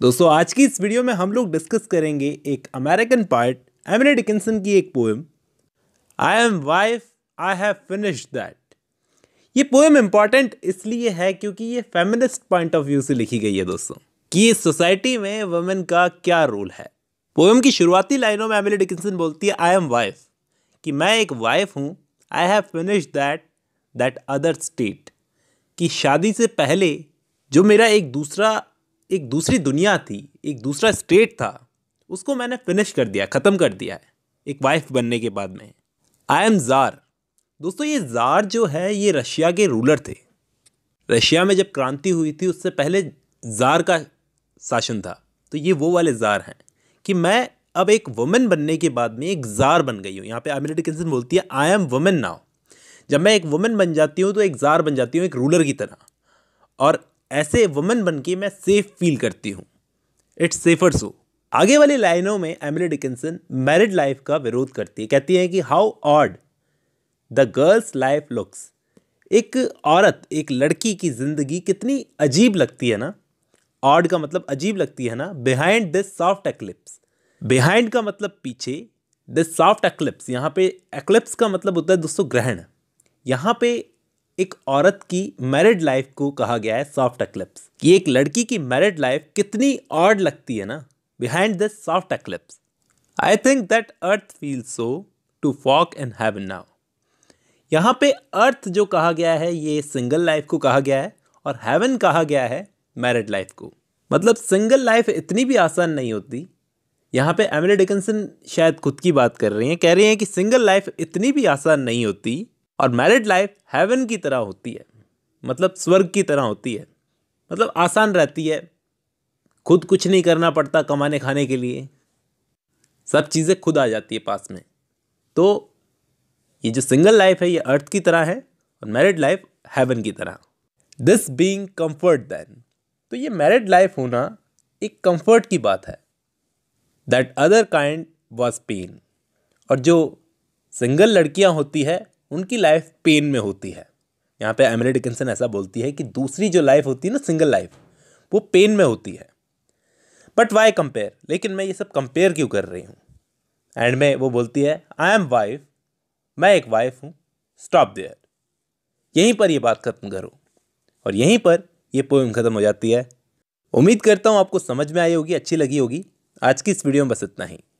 दोस्तों आज की इस वीडियो में हम लोग डिस्कस करेंगे एक अमेरिकन पार्ट एमिली डिकिंसन की एक poem I am wife I have finished that ये पोएम इम्पॉर्टेंट इसलिए है क्योंकि ये फेमिनिस्ट पॉइंट ऑफ व्यू से लिखी गई है दोस्तों कि सोसाइटी में वमेन का क्या रोल है पोएम की शुरुआती लाइनों में एमिली डिकिंसन बोलती है आई एम वाइफ कि मैं एक वाइफ हूँ I have finished that that other state कि शादी से पहले जो मेरा एक दूसरा एक दूसरी दुनिया थी एक दूसरा स्टेट था उसको मैंने फिनिश कर दिया ख़त्म कर दिया है एक वाइफ बनने के बाद में आई एम ज़ार दोस्तों ये ज़ार जो है ये रशिया के रूलर थे रशिया में जब क्रांति हुई थी उससे पहले ज़ार का शासन था तो ये वो वाले ज़ार हैं कि मैं अब एक वुमेन बनने के बाद में एक ज़ार बन गई हूँ यहाँ पे अमेरिटी किंसन बोलती है आई एम वुमेन नाउ जब मैं एक वुमेन बन जाती हूँ तो एक ज़ार बन जाती हूँ एक रूलर की तरह और ऐसे वुमन बन के मैं सेफ फील करती हूँ इट्स सेफर सो आगे वाली लाइनों में एमिली डिकिंसन मैरिड लाइफ का विरोध करती है कहती हैं कि how odd the girl's life looks एक औरत एक लड़की की ज़िंदगी कितनी अजीब लगती है ना ऑड का मतलब अजीब लगती है ना behind this soft eclipse behind का मतलब पीछे दिस सॉफ्ट एक्लिप्स यहाँ पे एक्लिप्स का मतलब होता है दोस्तों ग्रहण यहाँ पे एक औरत की मैरिड लाइफ को कहा गया है सॉफ्ट एक्लिप्स कि एक लड़की की मैरिड लाइफ कितनी ऑड लगती है ना behind this soft eclipse I think that earth feel so to folk and heaven now यहाँ पे अर्थ जो कहा गया है ये सिंगल लाइफ को कहा गया है और हैवन कहा गया है मैरिड लाइफ को मतलब सिंगल लाइफ इतनी भी आसान नहीं होती यहाँ पे एमिली डिकनसन शायद खुद की बात कर रही हैं कह रही हैं कि सिंगल लाइफ इतनी भी आसान नहीं होती और मैरिड लाइफ हेवन की तरह होती है मतलब स्वर्ग की तरह होती है मतलब आसान रहती है खुद कुछ नहीं करना पड़ता कमाने खाने के लिए सब चीज़ें खुद आ जाती है पास में तो ये जो सिंगल लाइफ है ये अर्थ की तरह है और मैरिड लाइफ हेवन की तरह दिस बींग कम्फर्ट दैन तो ये मैरिड लाइफ होना एक कम्फर्ट की बात है that other kind was pain और जो सिंगल लड़कियां होती है उनकी लाइफ पेन में होती है यहाँ पे एमरे डिकिंसन ऐसा बोलती है कि दूसरी जो लाइफ होती है ना सिंगल लाइफ वो पेन में होती है बट वाई कंपेयर लेकिन मैं ये सब कंपेयर क्यों कर रही हूँ एंड में वो बोलती है आई एम वाइफ मैं एक वाइफ हूँ स्टॉप देयर यहीं पर ये बात ख़त्म करो और यहीं पर ये पोएम ख़त्म हो जाती है उम्मीद करता हूँ आपको समझ में आई होगी अच्छी लगी होगी आज की इस वीडियो में बस इतना ही